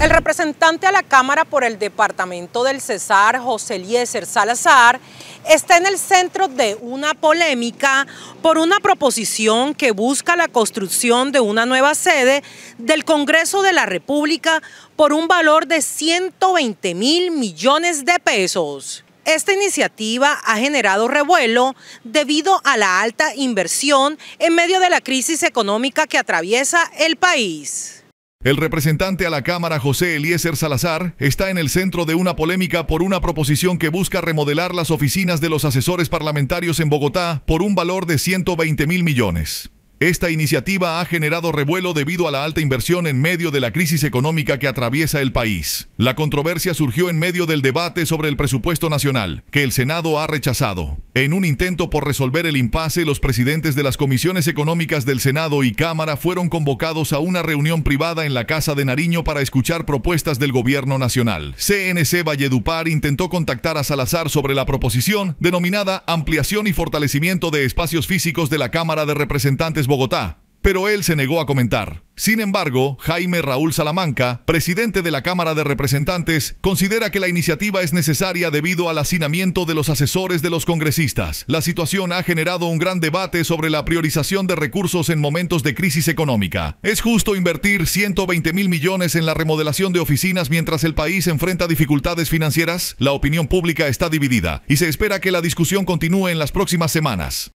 El representante a la Cámara por el Departamento del Cesar, José Eliezer Salazar, está en el centro de una polémica por una proposición que busca la construcción de una nueva sede del Congreso de la República por un valor de 120 mil millones de pesos. Esta iniciativa ha generado revuelo debido a la alta inversión en medio de la crisis económica que atraviesa el país. El representante a la Cámara José Eliezer Salazar está en el centro de una polémica por una proposición que busca remodelar las oficinas de los asesores parlamentarios en Bogotá por un valor de 120 mil millones. Esta iniciativa ha generado revuelo debido a la alta inversión en medio de la crisis económica que atraviesa el país. La controversia surgió en medio del debate sobre el presupuesto nacional, que el Senado ha rechazado. En un intento por resolver el impasse, los presidentes de las comisiones económicas del Senado y Cámara fueron convocados a una reunión privada en la Casa de Nariño para escuchar propuestas del gobierno nacional. CNC Valledupar intentó contactar a Salazar sobre la proposición denominada Ampliación y Fortalecimiento de Espacios Físicos de la Cámara de Representantes Bogotá, pero él se negó a comentar. Sin embargo, Jaime Raúl Salamanca, presidente de la Cámara de Representantes, considera que la iniciativa es necesaria debido al hacinamiento de los asesores de los congresistas. La situación ha generado un gran debate sobre la priorización de recursos en momentos de crisis económica. Es justo invertir 120 mil millones en la remodelación de oficinas mientras el país enfrenta dificultades financieras. La opinión pública está dividida y se espera que la discusión continúe en las próximas semanas.